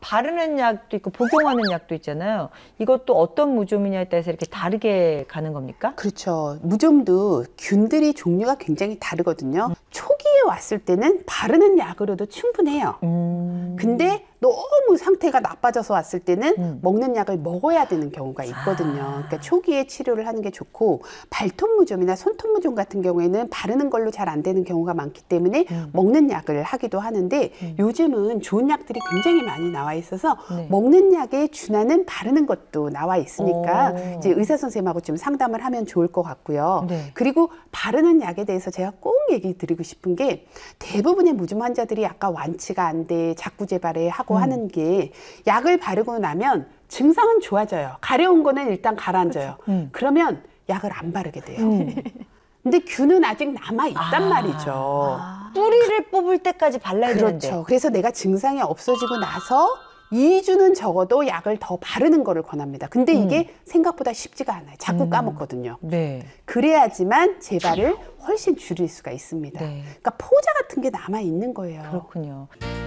바르는 약도 있고 복용하는 약도 있잖아요. 이것도 어떤 무좀이냐에 따라서 이렇게 다르게 가는 겁니까? 그렇죠. 무좀도 균들이 종류가 굉장히 다르거든요. 음. 초기 초기 왔을 때는 바르는 약으로도 충분해요. 음. 근데 너무 상태가 나빠져서 왔을 때는 음. 먹는 약을 먹어야 되는 경우가 있거든요. 아. 그러니까 초기에 치료를 하는 게 좋고 발톱 무좀이나 손톱 무좀 같은 경우에는 바르는 걸로 잘 안 되는 경우가 많기 때문에 음. 먹는 약을 하기도 하는데 음. 요즘은 좋은 약들이 굉장히 많이 나와 있어서 네. 먹는 약에 준하는 바르는 것도 나와 있으니까 오. 이제 의사 선생님하고 좀 상담을 하면 좋을 것 같고요. 네. 그리고 바르는 약에 대해서 제가 꼭 얘기 드리고 싶은 게 대부분의 무좀 환자들이 아까 완치가 안 돼, 자꾸 재발해 하고 음. 하는 게 약을 바르고 나면 증상은 좋아져요. 가려운 거는 일단 가라앉아요. 그렇죠. 음. 그러면 약을 안 바르게 돼요. 음. 근데 균은 아직 남아 있단 아, 말이죠. 아, 뿌리를 그 뽑을 때까지 발라야 그렇죠. 되는데. 그렇죠. 그래서 내가 증상이 없어지고 나서 2주는 적어도 약을 더 바르는 거를 권합니다. 근데 음. 이게 음. 생각보다 쉽지가 않아요. 자꾸 음. 까먹거든요. 네. 그래야지만 재발을 훨씬 줄일 수가 있습니다. 네. 그러니까 포자 같은 게 남아 있는 거예요. 그렇군요.